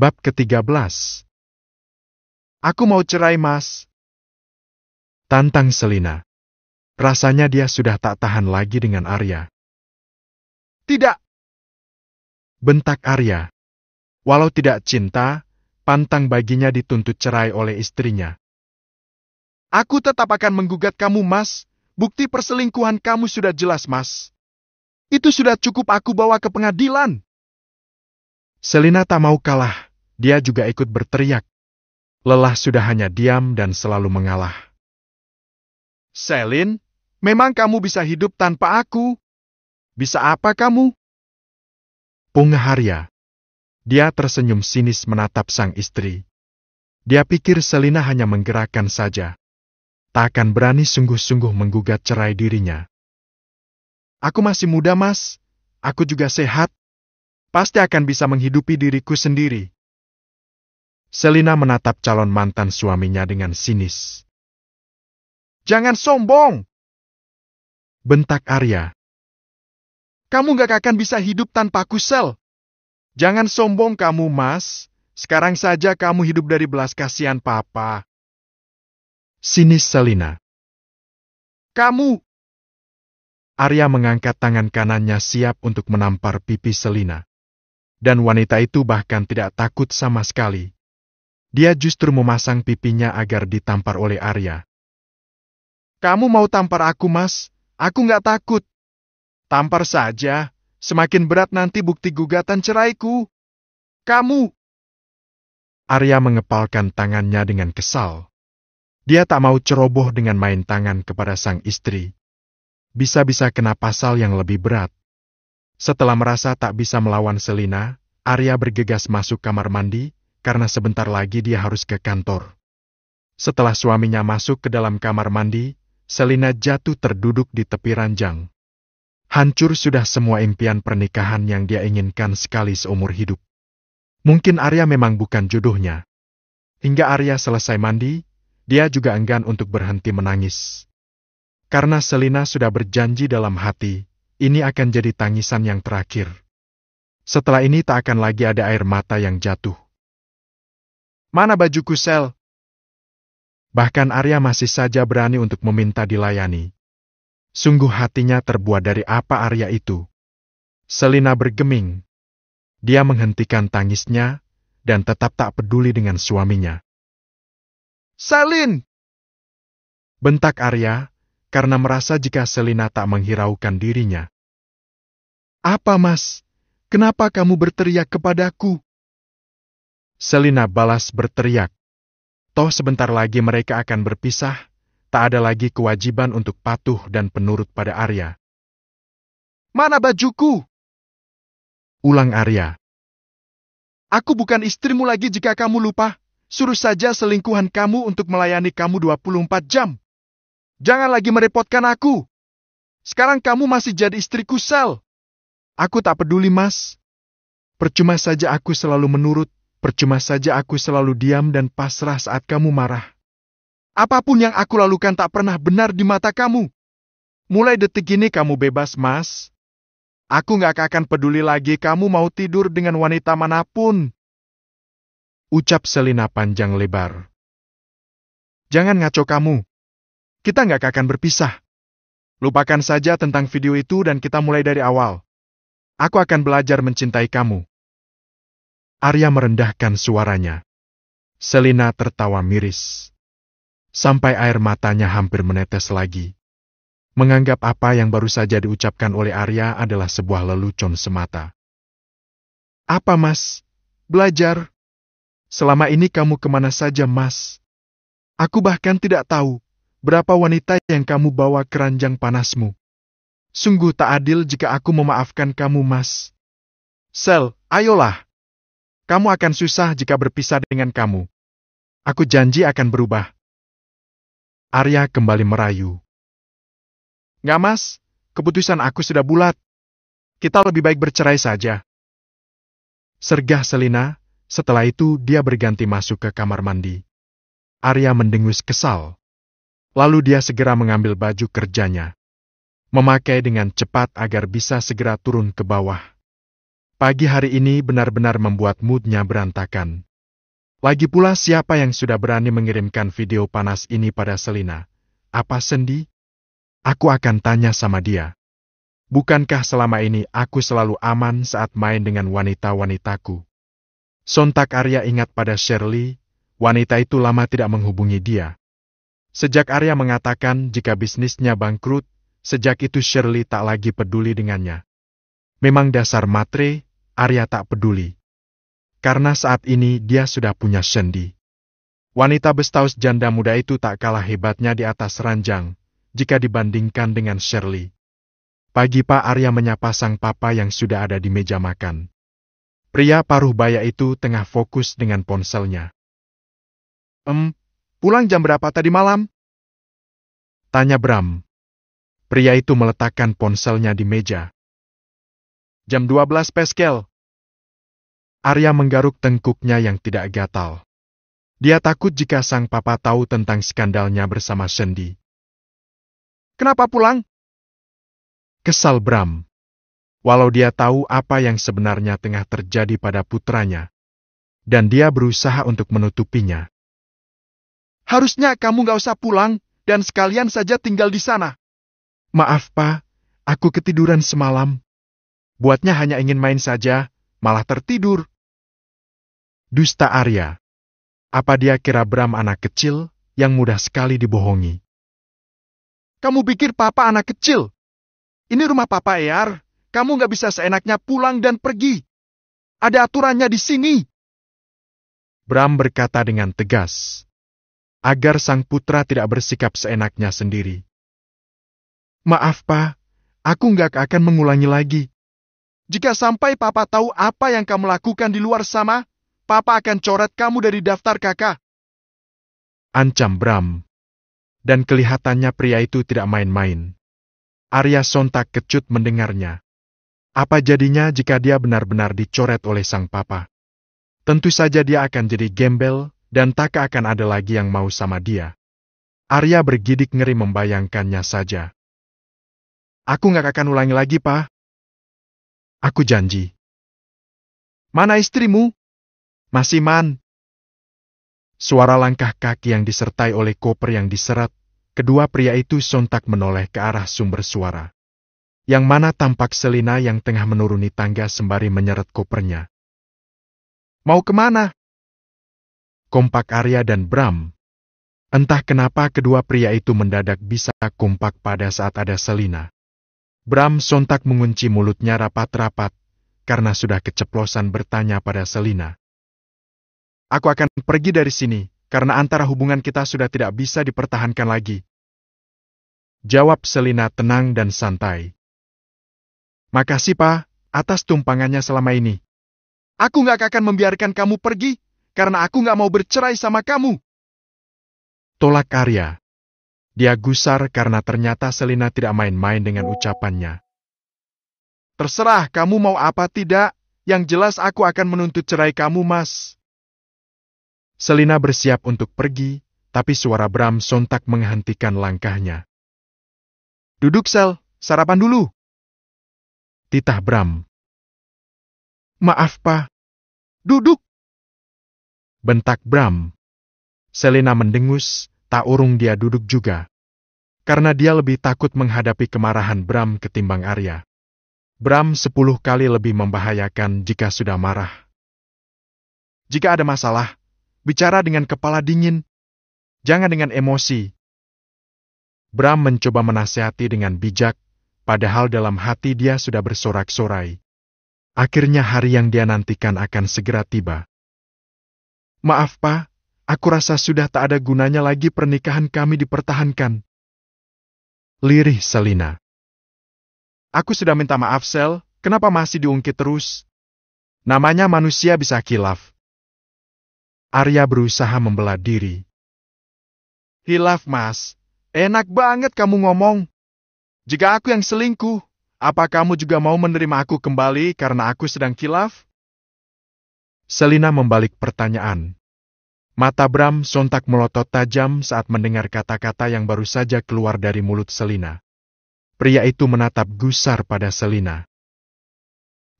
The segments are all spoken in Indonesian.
Bab ke-13 Aku mau cerai, Mas. Tantang Selina. Rasanya dia sudah tak tahan lagi dengan Arya. Tidak! Bentak Arya. Walau tidak cinta, pantang baginya dituntut cerai oleh istrinya. Aku tetap akan menggugat kamu, Mas. Bukti perselingkuhan kamu sudah jelas, Mas. Itu sudah cukup aku bawa ke pengadilan. Selina tak mau kalah dia juga ikut berteriak. Lelah sudah hanya diam dan selalu mengalah. Selin, memang kamu bisa hidup tanpa aku? Bisa apa kamu? Pungaharya. Dia tersenyum sinis menatap sang istri. Dia pikir Selina hanya menggerakkan saja. Tak akan berani sungguh-sungguh menggugat cerai dirinya. Aku masih muda, Mas. Aku juga sehat. Pasti akan bisa menghidupi diriku sendiri. Selina menatap calon mantan suaminya dengan sinis. Jangan sombong! Bentak Arya. Kamu gak akan bisa hidup tanpa kusel. Jangan sombong kamu, Mas. Sekarang saja kamu hidup dari belas kasihan Papa. Sinis Selina. Kamu! Arya mengangkat tangan kanannya siap untuk menampar pipi Selina. Dan wanita itu bahkan tidak takut sama sekali. Dia justru memasang pipinya agar ditampar oleh Arya. Kamu mau tampar aku, Mas? Aku nggak takut. Tampar saja, semakin berat nanti bukti gugatan ceraiku. Kamu! Arya mengepalkan tangannya dengan kesal. Dia tak mau ceroboh dengan main tangan kepada sang istri. Bisa-bisa kena pasal yang lebih berat. Setelah merasa tak bisa melawan Selina, Arya bergegas masuk kamar mandi, karena sebentar lagi dia harus ke kantor. Setelah suaminya masuk ke dalam kamar mandi, Selina jatuh terduduk di tepi ranjang. Hancur sudah semua impian pernikahan yang dia inginkan sekali seumur hidup. Mungkin Arya memang bukan jodohnya. Hingga Arya selesai mandi, dia juga enggan untuk berhenti menangis. Karena Selina sudah berjanji dalam hati, ini akan jadi tangisan yang terakhir. Setelah ini tak akan lagi ada air mata yang jatuh. Mana bajuku sel? Bahkan Arya masih saja berani untuk meminta dilayani. Sungguh hatinya terbuat dari apa Arya itu. Selina bergeming. Dia menghentikan tangisnya dan tetap tak peduli dengan suaminya. Selin! Bentak Arya karena merasa jika Selina tak menghiraukan dirinya. Apa mas? Kenapa kamu berteriak kepadaku? Selina balas berteriak. Toh sebentar lagi mereka akan berpisah, tak ada lagi kewajiban untuk patuh dan penurut pada Arya. Mana bajuku? Ulang Arya. Aku bukan istrimu lagi jika kamu lupa. Suruh saja selingkuhan kamu untuk melayani kamu 24 jam. Jangan lagi merepotkan aku. Sekarang kamu masih jadi istriku, Sel. Aku tak peduli, Mas. Percuma saja aku selalu menurut, Percuma saja aku selalu diam dan pasrah saat kamu marah. Apapun yang aku lakukan tak pernah benar di mata kamu. Mulai detik ini kamu bebas, Mas. Aku gak akan peduli lagi kamu mau tidur dengan wanita manapun. Ucap Selina panjang lebar. Jangan ngaco kamu. Kita gak akan berpisah. Lupakan saja tentang video itu dan kita mulai dari awal. Aku akan belajar mencintai kamu. Arya merendahkan suaranya. Selina tertawa miris. Sampai air matanya hampir menetes lagi. Menganggap apa yang baru saja diucapkan oleh Arya adalah sebuah lelucon semata. Apa mas? Belajar? Selama ini kamu kemana saja mas? Aku bahkan tidak tahu berapa wanita yang kamu bawa keranjang panasmu. Sungguh tak adil jika aku memaafkan kamu mas. Sel, ayolah. Kamu akan susah jika berpisah dengan kamu. Aku janji akan berubah. Arya kembali merayu. Nggak mas, keputusan aku sudah bulat. Kita lebih baik bercerai saja. Sergah Selina, setelah itu dia berganti masuk ke kamar mandi. Arya mendengus kesal. Lalu dia segera mengambil baju kerjanya. Memakai dengan cepat agar bisa segera turun ke bawah. Pagi hari ini benar-benar membuat moodnya berantakan. Lagi pula siapa yang sudah berani mengirimkan video panas ini pada Selina? Apa sendi? Aku akan tanya sama dia. Bukankah selama ini aku selalu aman saat main dengan wanita-wanitaku? Sontak Arya ingat pada Shirley, wanita itu lama tidak menghubungi dia. Sejak Arya mengatakan jika bisnisnya bangkrut, sejak itu Shirley tak lagi peduli dengannya. Memang dasar matre, Arya tak peduli. Karena saat ini dia sudah punya sendi. Wanita bestaus janda muda itu tak kalah hebatnya di atas ranjang, jika dibandingkan dengan Shirley. Pagi Pak Arya menyapa sang papa yang sudah ada di meja makan. Pria paruh baya itu tengah fokus dengan ponselnya. Em, pulang jam berapa tadi malam? Tanya Bram. Pria itu meletakkan ponselnya di meja. Jam 12 peskel. Arya menggaruk tengkuknya yang tidak gatal. Dia takut jika sang papa tahu tentang skandalnya bersama Sendi. Kenapa pulang? Kesal Bram. Walau dia tahu apa yang sebenarnya tengah terjadi pada putranya. Dan dia berusaha untuk menutupinya. Harusnya kamu gak usah pulang dan sekalian saja tinggal di sana. Maaf, pa, Aku ketiduran semalam. Buatnya hanya ingin main saja, malah tertidur. Dusta Arya. Apa dia kira Bram anak kecil yang mudah sekali dibohongi? Kamu pikir papa anak kecil? Ini rumah papa Ear. Kamu nggak bisa seenaknya pulang dan pergi. Ada aturannya di sini. Bram berkata dengan tegas. Agar sang putra tidak bersikap seenaknya sendiri. Maaf, Pak. Aku nggak akan mengulangi lagi. Jika sampai papa tahu apa yang kamu lakukan di luar sama, Papa akan coret kamu dari daftar kakak. Ancam Bram. Dan kelihatannya pria itu tidak main-main. Arya sontak kecut mendengarnya. Apa jadinya jika dia benar-benar dicoret oleh sang papa? Tentu saja dia akan jadi gembel, dan tak akan ada lagi yang mau sama dia. Arya bergidik ngeri membayangkannya saja. Aku nggak akan ulangi lagi, Pak. Aku janji. Mana istrimu? Masih man. Suara langkah kaki yang disertai oleh koper yang diseret, kedua pria itu sontak menoleh ke arah sumber suara. Yang mana tampak Selina yang tengah menuruni tangga sembari menyeret kopernya. Mau kemana? Kompak Arya dan Bram. Entah kenapa kedua pria itu mendadak bisa kompak pada saat ada Selina. Bram sontak mengunci mulutnya rapat-rapat, karena sudah keceplosan bertanya pada Selina. Aku akan pergi dari sini, karena antara hubungan kita sudah tidak bisa dipertahankan lagi. Jawab Selina tenang dan santai. Makasih, Pak, atas tumpangannya selama ini. Aku nggak akan membiarkan kamu pergi, karena aku nggak mau bercerai sama kamu. Tolak karya. Dia gusar karena ternyata Selina tidak main-main dengan ucapannya. Terserah kamu mau apa tidak, yang jelas aku akan menuntut cerai kamu, Mas. Selina bersiap untuk pergi, tapi suara Bram sontak menghentikan langkahnya. Duduk sel, sarapan dulu. Titah Bram. Maaf, Pak. Duduk. Bentak Bram. Selina mendengus, tak urung dia duduk juga. Karena dia lebih takut menghadapi kemarahan Bram ketimbang Arya. Bram sepuluh kali lebih membahayakan jika sudah marah. Jika ada masalah, bicara dengan kepala dingin, jangan dengan emosi. Bram mencoba menasehati dengan bijak, padahal dalam hati dia sudah bersorak-sorai. Akhirnya hari yang dia nantikan akan segera tiba. Maaf, Pak. Aku rasa sudah tak ada gunanya lagi pernikahan kami dipertahankan. Lirih Selina. Aku sudah minta maaf, Sel. Kenapa masih diungkit terus? Namanya manusia bisa kilaf. Arya berusaha membela diri. Hilaf mas, enak banget kamu ngomong. Jika aku yang selingkuh, apa kamu juga mau menerima aku kembali karena aku sedang kilaf? Selina membalik pertanyaan. Mata Bram sontak melotot tajam saat mendengar kata-kata yang baru saja keluar dari mulut Selina. Pria itu menatap gusar pada Selina.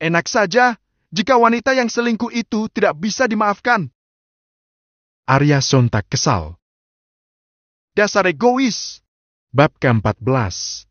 Enak saja, jika wanita yang selingkuh itu tidak bisa dimaafkan. Arya sontak kesal. Dasar egois! Bab ke-14